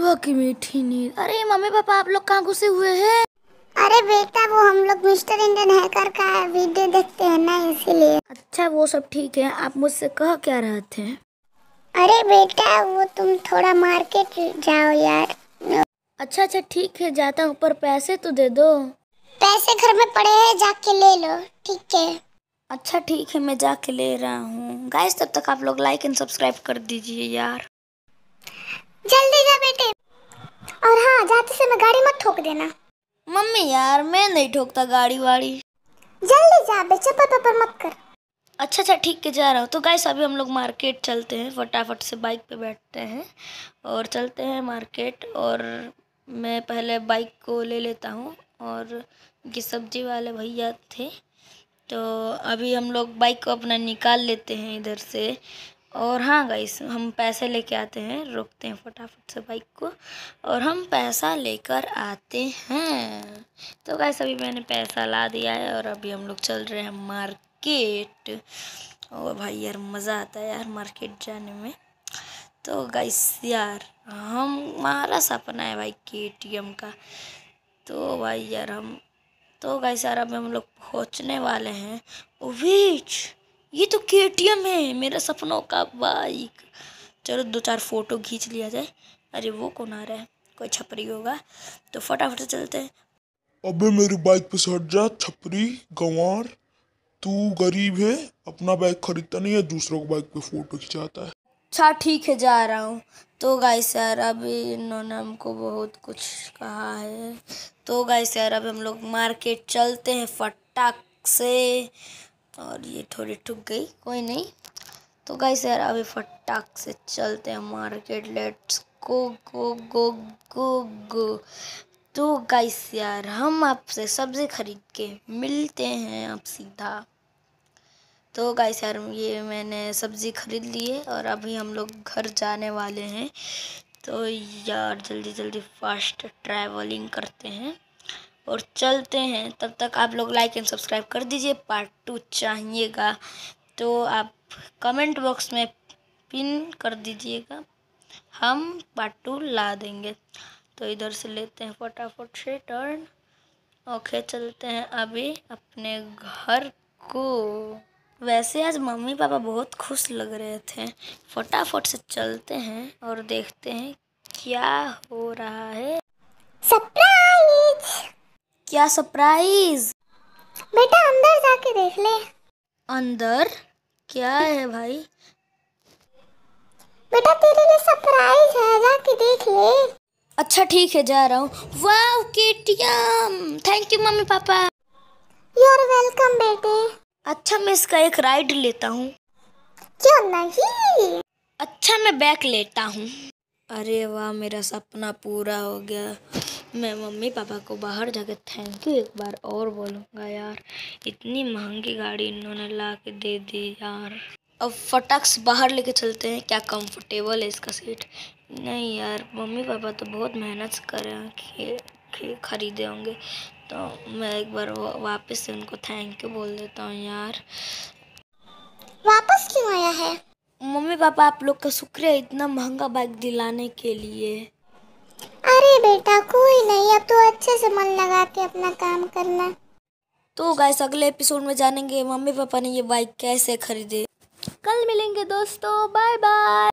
सुबह की मीठी नींद अरे मम्मी पापा आप लोग कहाँ घुसे हुए हैं अरे बेटा वो हम लोग मिस्टर इंडियन हैकर का वीडियो देखते हैं ना इसीलिए अच्छा वो सब ठीक है आप मुझसे कह क्या रहे थे अरे बेटा वो तुम थोड़ा मार्केट जाओ यार अच्छा अच्छा ठीक है जाता हूँ पर पैसे तो दे दो पैसे घर में पड़े हैं जाके ले लो ठीक है अच्छा ठीक है मैं जाके ले रहा हूँ गाइस तब तक आप लोग लाइक एंड सब्सक्राइब कर दीजिए यार ठोक देना मम्मी यार मैं नहीं ठोकता गाड़ी वाड़ी जल्दी जा बे चप्पल पपर मत कर अच्छा अच्छा ठीक है जा रहा हूँ तो गाइस अभी हम लोग मार्केट चलते हैं फटाफट से बाइक पे बैठते हैं और चलते हैं मार्केट और मैं पहले बाइक को ले लेता हूँ और ये सब्जी वाले भैया थे तो अभी हम लोग बाइक को अपना निकाल लेते हैं इधर से और हाँ गाइस हम पैसे लेके आते हैं रोकते हैं फटाफट से बाइक को और हम पैसा लेकर आते हैं तो गाइस अभी मैंने पैसा ला दिया है और अभी हम लोग चल रहे हैं मार्केट और भाई यार मज़ा आता है यार मार्केट जाने में तो गाइस यार हम हमारा सपना है भाई के टी एम का तो भाई यार हम तो गाइस यार अभी हम लोग पहुँचने वाले हैं वीच ये तो के है मेरा सपनों का बाइक चलो दो चार फ़ोटो खींच लिया जाए अरे वो कौन आ रहा है कोई छपरी होगा तो फटाफट चलते हैं अबे मेरी बाइक पे सट जा छपरी गंवार तू गरीब है अपना बाइक खरीदता नहीं है दूसरों को बाइक पे फोटो खिंचाता है अच्छा ठीक है जा रहा हूँ तो गाय सर अभी इन्होंने हमको बहुत कुछ कहा है तो गाय सर अभी हम लोग मार्केट चलते हैं फटाक से और ये थोड़ी ठुक गई कोई नहीं तो गाइस यार अभी फटाक से चलते हैं मार्केट लेट्स गो गो गो गो गो तो गाइस यार हम आपसे सब्ज़ी ख़रीद के मिलते हैं आप सीधा तो गाइस यार ये मैंने सब्ज़ी ख़रीद ली है और अभी हम लोग घर जाने वाले हैं तो यार जल्दी जल्दी फास्ट ट्रैवलिंग करते हैं और चलते हैं तब तक आप लोग लाइक एंड सब्सक्राइब कर दीजिए पार्ट टू चाहिएगा तो आप कमेंट बॉक्स में पिन कर दीजिएगा हम पार्ट टू ला देंगे तो इधर से लेते हैं फटाफट से टर्न ओके चलते हैं अभी अपने घर को वैसे आज मम्मी पापा बहुत खुश लग रहे थे फटाफट से चलते हैं और देखते हैं क्या हो रहा है सरप्राइज क्या सरप्राइज बेटा अंदर जाके देख ले अंदर क्या है भाई बेटा तेरे लिए सरप्राइज है जाके देख ले अच्छा ठीक है जा रहा हूँ wow KTM thank you mummy papa you are welcome बेटे अच्छा मैं इसका एक राइड लेता हूँ क्यों नहीं अच्छा मैं बैक लेता हूँ अरे वाह मेरा सपना पूरा हो गया मैं मम्मी पापा को बाहर जाके थैंक यू एक बार और बोलूँगा यार इतनी महंगी गाड़ी इन्होंने ला के दे दी यार अब फटाक से बाहर लेके चलते हैं क्या कंफर्टेबल है इसका सीट नहीं यार मम्मी पापा तो बहुत मेहनत से कर रहे हैं खरीदे होंगे तो मैं एक बार वापस से उनको थैंक यू बोल देता हूँ यार वापस क्यों आया है मम्मी पापा आप लोग का शुक्रिया इतना महंगा बाइक दिलाने के लिए अरे बेटा कोई नहीं अब तो अच्छे से मन लगा के अपना काम करना तो गैस अगले एपिसोड में जानेंगे मम्मी पापा ने ये बाइक कैसे खरीदी कल मिलेंगे दोस्तों बाय बाय